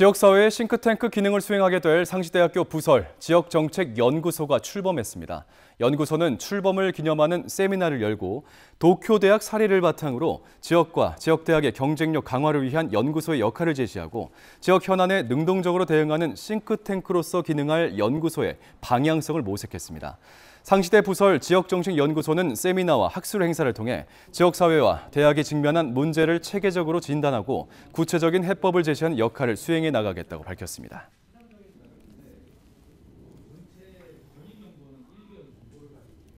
지역사회의 싱크탱크 기능을 수행하게 될 상시대학교 부설 지역정책연구소가 출범했습니다. 연구소는 출범을 기념하는 세미나를 열고 도쿄대학 사례를 바탕으로 지역과 지역대학의 경쟁력 강화를 위한 연구소의 역할을 제시하고 지역 현안에 능동적으로 대응하는 싱크탱크로서 기능할 연구소의 방향성을 모색했습니다. 상시대 부설 지역정책연구소는 세미나와 학술 행사를 통해 지역사회와 대학이 직면한 문제를 체계적으로 진단하고 구체적인 해법을 제시하 역할을 수행해 나가겠다고 밝혔습니다.